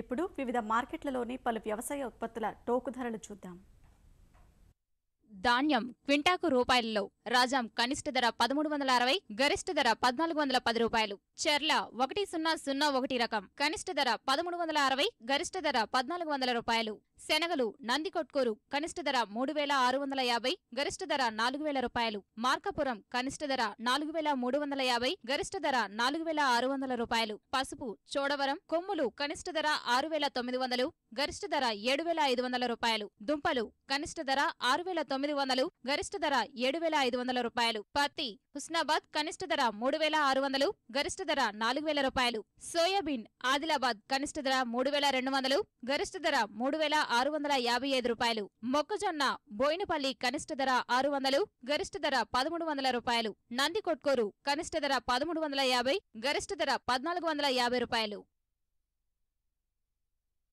ఇప్పుడు వివిధ మార్కెట్లలోని పలు వ్యవసాయ ఉత్పత్తుల టోకు ధరలు చూద్దాం ధాన్యం క్వింటాకు రూపాయలలో రాజాం కనిష్ట ధర పదమూడు వందల అరవై గరిష్ట ధర పద్నాలుగు వందల పది రూపాయలు చెర్ల ఒకటి సున్నా సున్నా ఒకటి రకం కనిష్ట ధర పదమూడు వందల అరవై గరిష్ట ధర పద్నాలుగు వందల రూపాయలు శనగలు నందికొట్కూరు కనిష్ట ధర మూడు వేల ఆరు వందల యాభై గరిష్ట ధర నాలుగు వేల రూపాయలు మార్కాపురం కనిష్ట ధర నాలుగు వేల మూడు వందల యాభై గరిష్ట ధర నాలుగు వేల ఆరు వందల రూపాయలు పసుపు చోడవరం కొమ్ములు కనిష్ట ధర ఆరు వేల తొమ్మిది వందలు గరిష్ట ధర ఏడు వేల ఐదు వందల రూపాయలు దుంపలు కనిష్ట ధర ఆరు వేల తొమ్మిది వందలు గరిష్ట ధర ఏడు వేల ఐదు వందల రూపాయలు పత్తి హుస్నాబాద్ కనిష్ట ధర మూడు వేల ఆరు వందలు గరిష్ట ధర నాలుగు వేల రూపాయలు సోయాబీన్ ఆదిలాబాద్ కనిష్ట ధర మూడు వేల రెండు వందలు గరిష్ట ధర మూడు వేల ఆరు వందల యాభై ఐదు రూపాయలు మొక్కజొన్న బోయినపల్లి కనిష్ట ధర ఆరు వందలు గరిష్ట ధర పదమూడు వందల రూపాయలు నంది కొట్కూరు కనిష్ట ధర పదమూడు వందల యాభై గరిష్ట ధర పద్నాలుగు వందల యాభై రూపాయలు